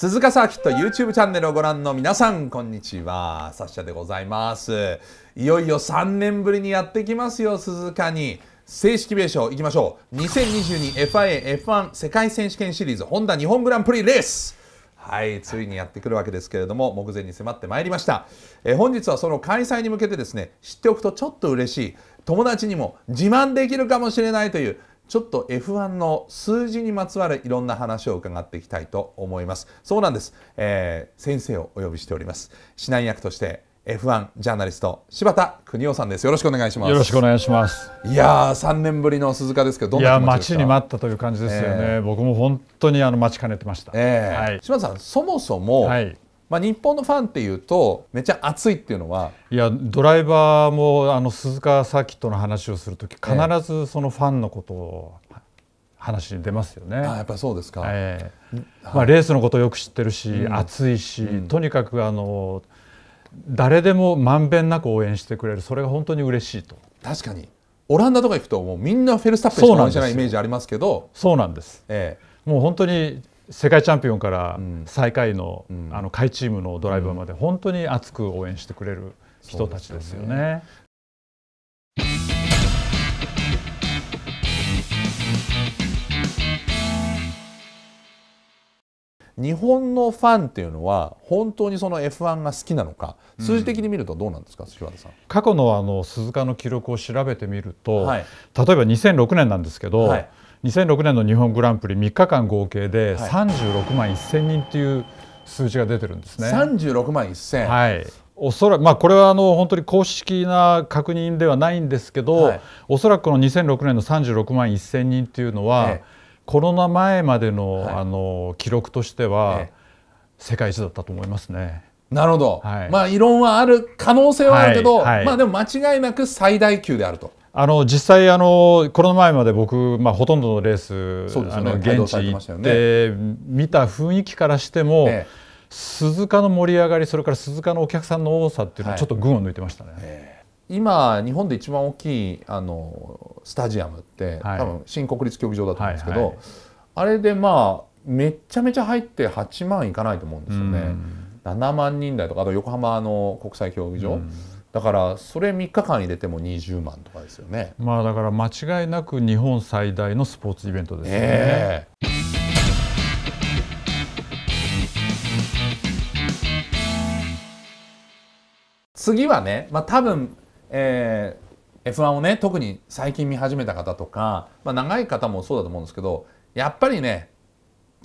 鈴鹿サーキット YouTube チャンネルをご覧の皆さん、こんにちは。サッシャでございます。いよいよ3年ぶりにやってきますよ、鈴鹿に。正式名称いきましょう。2022FIAF1 世界選手権シリーズホンダ日本グランプリレース。はい、ついにやってくるわけですけれども、目前に迫ってまいりました。え本日はその開催に向けてですね、知っておくとちょっと嬉しい、友達にも自慢できるかもしれないというちょっと F1 の数字にまつわるいろんな話を伺っていきたいと思います。そうなんです。えー、先生をお呼びしております。指南役として F1 ジャーナリスト柴田邦夫さんです。よろしくお願いします。よろしくお願いします。いやー、三年ぶりの鈴鹿ですけど、どんな気持ちですか。いや、待ちに待ったという感じですよね。えー、僕も本当にあの待ちかねてました。えーはい、柴田さん、そもそも、はい、まあ、日本のファンっていうとめちゃ熱いっていうのはいやドライバーもあの鈴鹿サーキットの話をする時必ずそのファンのことを話に出ますよね。あやっぱそうですか、えー、まあ、レースのことをよく知ってるし、うん、熱いし、うん、とにかくあの誰でもまんべんなく応援してくれるそれが本当に嬉しいと。確かにオランダとか行くともうみんなフェルスタッペンしか応援しないイメージありますけどそうなんです、ええ、もう本当に世界チャンピオンから最下位の,、あの下位チームのドライバーまで本当に熱く応援してくれる人たちですよね。日本のファンっていうのは本当にその F1 が好きなのか数字的に見るとどうなんですか、うん、柴田さん過去のあの鈴鹿の記録を調べてみると、はい、例えば2006年なんですけど、はい、2006年の日本グランプリ3日間合計で36万1000人という数字が出てるんですね。36万1000、はいおそらく、まあ、これはあの本当に公式な確認ではないんですけど、はい、おそらくこの2006年の36万1000人というのは、ええ、コロナ前までのはい、あの記録としては、え、世界一だったと思いますね。なるほど、はい、まあ異論はある可能性はあるけど、はいはい、まあでも間違いなく最大級であるとあの実際あの、コロナ前まで僕、まあ、ほとんどのレース、ね、あの現地行って、ね、見た雰囲気からしても、ええ、鈴鹿の盛り上がり、それから鈴鹿のお客さんの多さっていうのは、ちょっと群を抜いてましたね、はいえ今、日本で一番大きいあのスタジアムって、はい、多分新国立競技場だと思うんですけど、はいはい、あれでまあ、めちゃめちゃ入って8万いかないと思うんですよね。7万人台とかあと横浜の国際競技場、だからそれ3日間入れても20万とかですよねまあだから間違いなく日本最大のスポーツイベントですね、えー、次はね、まあ、多分、えー、F1 をね特に最近見始めた方とか、まあ、長い方もそうだと思うんですけどやっぱりね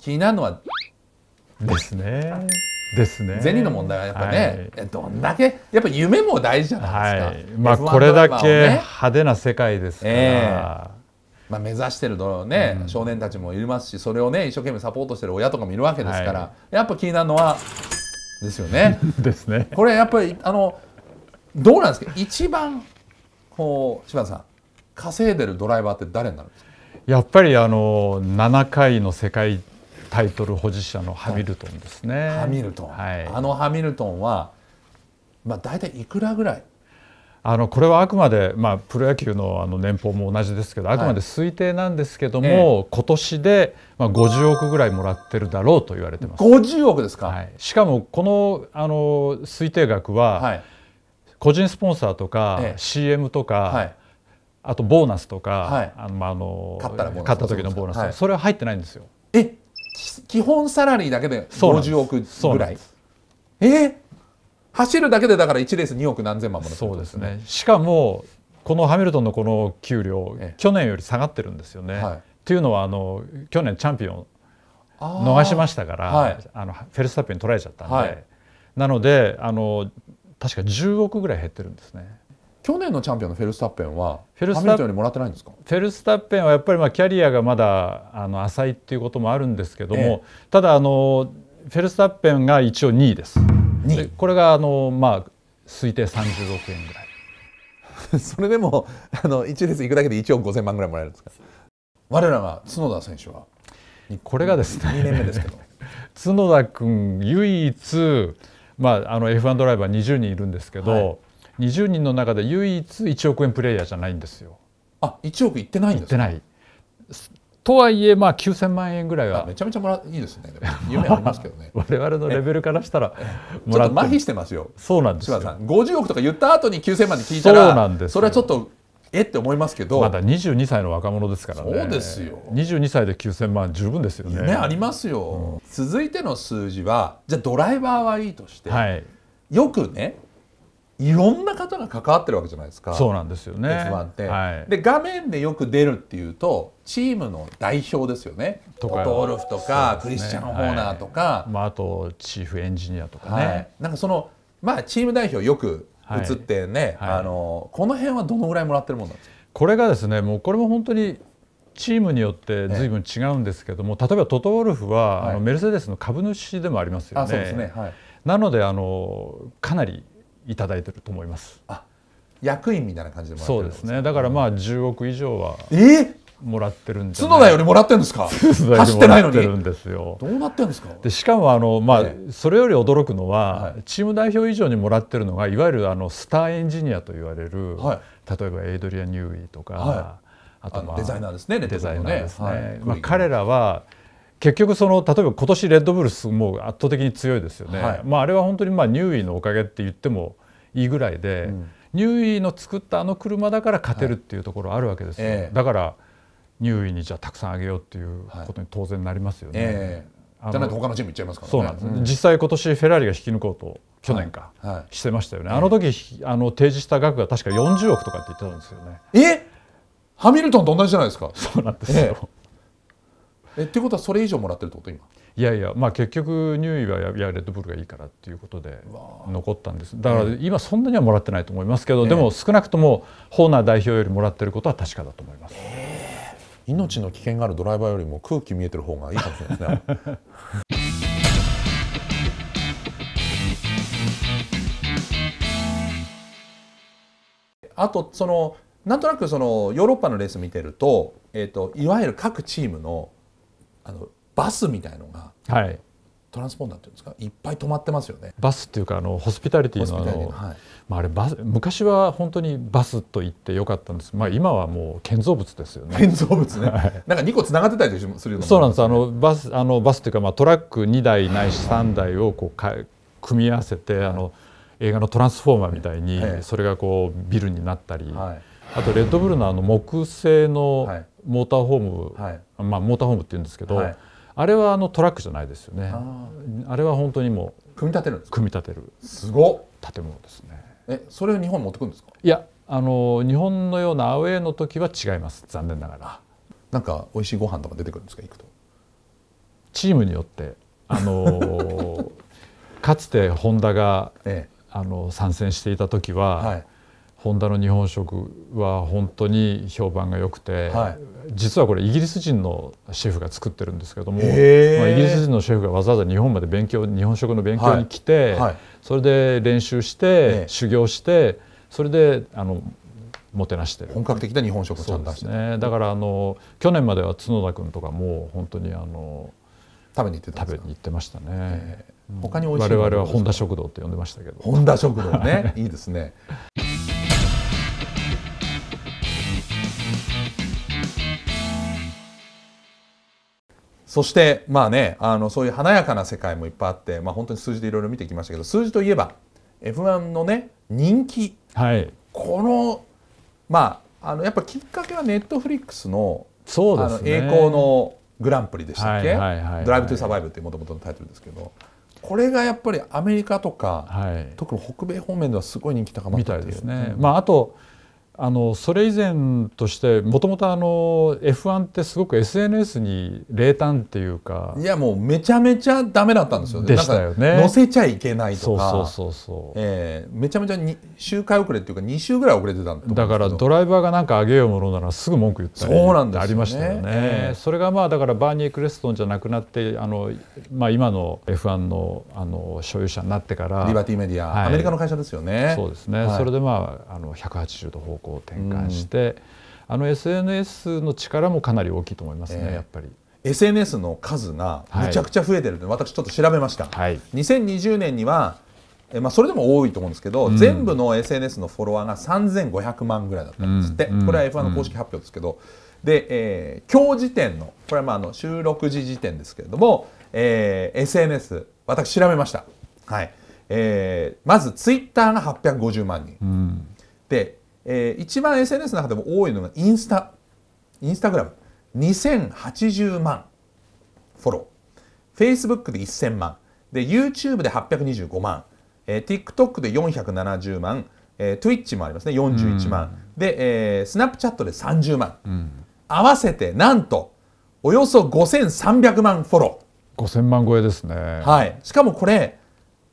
気になるのはですね。ですね銭の問題はやっぱね、はい、どんだけやっぱ夢も大事じゃないですか、はい、まあ、これだけ派手な世界ですから、えー、まあ、目指してるのね、うん、少年たちもいますしそれをね一生懸命サポートしてる親とかもいるわけですから、はい、やっぱ気になるのはですよね。ですね。これやっぱりあのどうなんですか一番こう柴田さん稼いでるドライバーって誰になるんですかやっぱりあの7回の世界タイトル保持者のハミルトンですね。ハミルトン、はい、あのハミルトンは、まあ、大体いくらぐらいあのこれはあくまで、まあ、プロ野球のあの年俸も同じですけどあくまで推定なんですけども、はい、今年で、まあ、50億ぐらいもらってるだろうと言われてます50億ですか、はい、しかもこのあの推定額は、はい、個人スポンサーとか、ええ、CM とか、はい、あとボーナスとか、はい、あの、まあ、あの勝った時のボーナス、はい、それは入ってないんですよ。え基本サラリーだけで50億ぐらいえー、走るだけでだから1レース2億何千万もそうですねしかもこのハミルトンのこの給料、え去年より下がってるんですよね。はい、というのはあの去年チャンピオン逃しましたから、はい、あのフェルスタッペン取られちゃったんで、はい、なのであの確か10億ぐらい減ってるんですね。去年のチャンピオンのフェルスタッペンはフェルスタッペンはやっぱりまあキャリアがまだあの浅いっていうこともあるんですけども、ええ、ただあのフェルスタッペンが一応2位です。これがあのまあ推定30億円ぐらい。それでもあの一列行くだけで1億5000万ぐらいもらえるんですか。我らが角田選手はこれがですね2年目ですけど角田君唯一、まあ、あの F1 ドライバー20人いるんですけど、はい20人の中で唯一1億円プレイヤーじゃないんですよ。あ1億いってないんですかないとはいえまあ9000万円ぐらいはめちゃめちゃもらいいですね 夢ありますけどね 我々のレベルからしたらもらっ麻痺してますよそうなんですよさん50億とか言った後に9000万で聞いたらそうなんですそれはちょっとえって思いますけどまだ22歳の若者ですからねそうですよ22歳で9000万十分ですよね夢ありますよ、うん、続いての数字はじゃあドライバーはいいとして、はい、よくねいろんな方が関わってるわけじゃないですか。そうなんですよね。鉄腕って、はい、で画面でよく出るっていうとチームの代表ですよね。トトドルフとか、ね、クリスチャン・ホーナーとか、はい、まああとチーフエンジニアとかね。はい、なんかそのまあチーム代表よく映ってね、あのこの辺はどのぐらいもらってるもんなんですか。これがですねもうこれも本当にチームによってずいぶん違うんですけども、例えばトトウルフは、あのメルセデスの株主でもありますよね。ねなのであのかなりいただいてると思います。あ役員みたいな感じでもらってるそうですねだからまあ10億以上はえもらってるんです。角田よりもらってるんですか走ってないのにるんですよどうなってるんですかでしかもあの、まあ、それより驚くのは、はい、チーム代表以上にもらってるのがいわゆるあのスターエンジニアと言われる、はい、例えばエイドリアン・ニューイとか、はい、あと、まあ、デザイナーですねデザイナーですね、ね、まあ、彼らは結局その例えば今年レッドブルスもう圧倒的に強いですよね、はい、まあ、あれは本当にまあニューイーのおかげって言ってもいいぐらいで、うん、ニューイーの作ったあの車だから勝てるっていうところあるわけですよ、はいえー、だからニューイーにじゃあたくさんあげようっていうことに当然なりますよね。はいえー、じゃないと他のチームいっちゃいますから、ね、そうなんです、うん、実際今年フェラーリが引き抜こうと去年か、してましたよね、あの時あの提示した額が確か40億とかって言ってたんですよねえハミルトンと同じじゃないですかそうなんですよ、えっていうことはそれ以上もらってるってこと今いやいや、まあ、結局ニューイはややレッドブルがいいからっていうことで残ったんですだから今そんなにはもらってないと思いますけど、えー、でも少なくともホーナー代表よりもらってることは確かだと思います。えー、命の危険があるドライバーよりも空気見えてる方がいいかもしれないですね。あとそのなんとなくそのヨーロッパのレース見てると,、えーといわゆる各チームのあのバスみたいのが、はい、トランスポンダーっていうんですかいっぱい止まってますよねバスっていうかあのホスピタリティのあの、はい、まあ、あれバス昔は本当にバスと言ってよかったんです、まあ、今はもう建造物ですよね建造物ね、はい、なんか二個つながってたりするような、ね、そうなんですあのバスあのバスっていうか、まあ、トラック二台ないし三台をこうか組み合わせて、はい、あの映画の「トランスフォーマー」みたいに、それがこうビルになったり、あとレッドブルのあの木製の、モーターホーム、はい、まあ、モーターホームって言うんですけど、はい、あれはあのトラックじゃないですよねあれは本当にもう組み立てるんです組み立てるすご建物ですねえそれを日本持ってくんですかいやあの日本のようなアウェーの時は違います残念ながらなんか美味しいご飯とか出てくるんですか行くとチームによってあの かつてホンダが、ええ、あの参戦していた時は、はいホンダの日本食は本当に評判が良くて、はい、実はこれイギリス人のシェフが作ってるんですけども、まあ、イギリス人のシェフがわざわざ日本まで勉強日本食の勉強に来て、はいはい、それで練習して、修行してそれであのもてなして本格的な日本食をちゃんと出して、ね、だからあの去年までは角田君とかも本当にあの食べに行って食べに行ってましたね。他に美味しい我々は本田食堂って呼んでましたけど本田食堂ねいいですねそして、まあね、あの、そういう華やかな世界もいっぱいあって、まあ本当に数字でいろいろ見てきましたけど、数字といえば、F1 のね、人気。はい。この、まあ、あの、やっぱきっかけはネットフリックスの、そうですね。栄光のグランプリでしたっけ、はいはい、ドライブ・トゥ・サバイブってもともとのタイトルですけど、これがやっぱりアメリカとか、はい、特に北米方面ではすごい人気高まったみたいですね。まあ、あと、あのそれ以前としてもともと F1 ってすごく SNS に冷淡っていうかいやもうめちゃめちゃダメだったんですよねでしたよね載せちゃいけないとかそうそうそうそえー、めちゃめちゃに周回遅れっていうか2週ぐらい遅れてたんだからドライバーが何か上げようものならすぐ文句言ったりそうなんです、ね、ありましたよね、えー、それがまあだからバーニー・クレストンじゃなくなってあの、まあ、今の F1 のあの所有者になってからリバティメディア、はい、アメリカの会社ですよねそうですね、はい、それでまああの180度方向こう転換して、うん、あの SNS の力もかなり大きいと思いますね、えー、やっぱり。SNS の数がむちゃくちゃ増えてるので、はい、私ちょっと調べました、はい、2020年にはえ、まあ、それでも多いと思うんですけど、うん、全部の SNS のフォロワーが3500万ぐらいだったんですって、うん、これは F1 の公式発表ですけど、で、えー、今日時点のこれはまああの収録時時点ですけれども、えー、SNS 私調べました、はいえー、まずツイッターが850万人、うん、でえー、一番 SNS の中でも多いのがインスタインスタグラム2080万フォロー Facebook で1000万で YouTube で825万、えー、TikTok で470万、えー、Twitch もありますね41万、うん、で、えー、Snapchat で30万、うん、合わせてなんとおよそ5300万フォロー5000万超えですねはいしかもこれ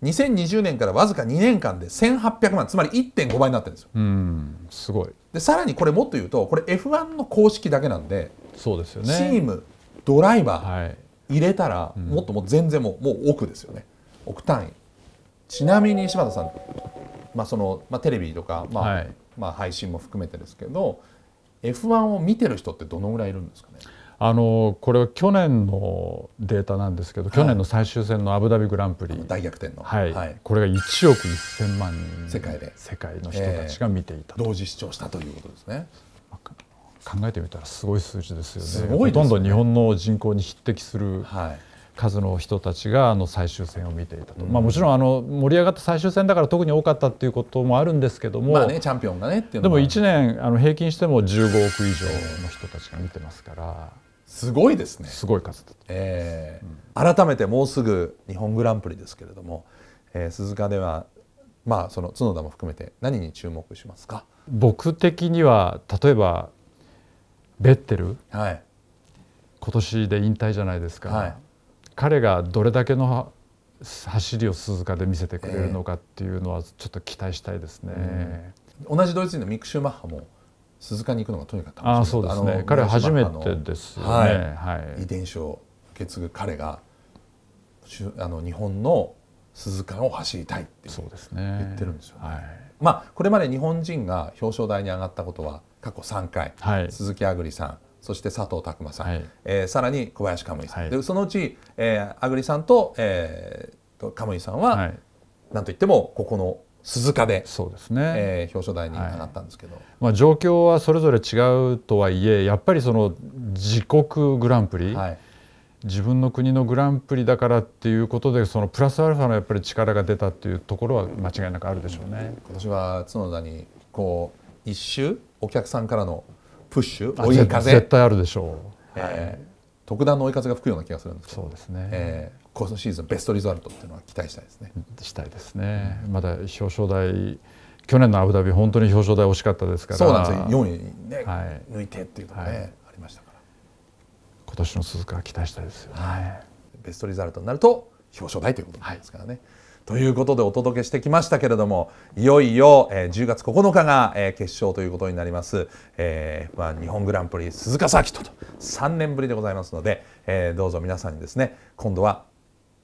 2020年からわずか2年間で1800万つまり1.5倍になってるんですよ。うんすごいでさらにこれもっと言うとこれ F1 の公式だけなんでそうですよねチームドライバー入れたら、もっともう全然もうもう奥ですよね億単位。ちなみに柴田さん、まあそのまあ、テレビとか、まあ、はい、まあ配信も含めてですけど F1 を見てる人ってどのぐらいいるんですかねあのこれは去年のデータなんですけど、はい、去年の最終戦のアブダビグランプリ大逆転の、はい、はい、これが1億1000万人世界で世界の人たちが見ていた、えー、同時視聴したということですね。考えてみたらすごい数字ですよね、ね、ほとんど日本の人口に匹敵する、はい数の人たちがあの最終戦を見ていたと、まあ、もちろんあの盛り上がった最終戦だから特に多かったっていうこともあるんですけども、まあね、チャンピオンがねでも1年あの平均しても15億以上の人たちが見てますから。すごいですねすごい数だと、えー、うん、改めてもうすぐ日本グランプリですけれども、えー、鈴鹿ではまあその角田も含めて何に注目しますか僕的には例えばベッテル、はい、今年で引退じゃないですか、はい、彼がどれだけの走りを鈴鹿で見せてくれるのかっていうのはちょっと期待したいですね。えー、同じドイツ人のミック・シューマッハも鈴鹿に行くのがとにかく楽しそうですね彼初めてですよね、はいはい、遺伝子を受け継ぐ彼があの日本の鈴鹿を走りたいって言ってるんですよね、ね、はい、まあこれまで日本人が表彰台に上がったことは過去3回、はい、鈴木あぐりさんそして佐藤拓磨さん、はい、えー、さらに小林カムさん、はい、でそのうち、えー、あぐりさんと、えー、カさんは、はい、なんといってもここの鈴鹿でそうですね、ねえー、表彰台に上がったんですけど、はい、まあ、状況はそれぞれ違うとはいえやっぱりその自国グランプリ、はい、自分の国のグランプリだからっていうことでそのプラスアルファのやっぱり力が出たっていうところは間違いなくあるでしょうね。今年は角田にこう一周お客さんからのプッシュ追い風絶対あるでしょう。えー、特段の追い風が吹くような気がするんですけどそうですね、えー、今シーズンベストリザルトっていうのは期待したいですね。したいですね、うん、まだ表彰台去年のアブダビ本当に表彰台惜しかったですからそうなんですよ4位ね、はい、抜いてっていうのがね、はい、ありましたから今年の鈴鹿は期待したいですよね、はい、ベストリザルトになると表彰台ということですからね。はいということでお届けしてきましたけれどもいよいよ、え10月9日が、え決勝ということになります、えー、まあ、日本グランプリ鈴鹿サーキットと3年ぶりでございますので、えどうぞ皆さんにですね今度は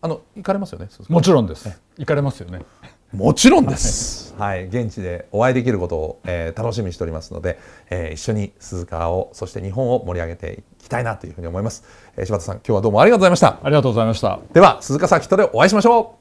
あの行かれますよねもちろんです行かれますよねもちろんです、はい、現地でお会いできることを、えー、楽しみにしておりますので、えー、一緒に鈴鹿をそして日本を盛り上げていきたいなというふうに思います、えー、柴田さん今日はどうもありがとうございましたありがとうございましたでは鈴鹿サーキットでお会いしましょう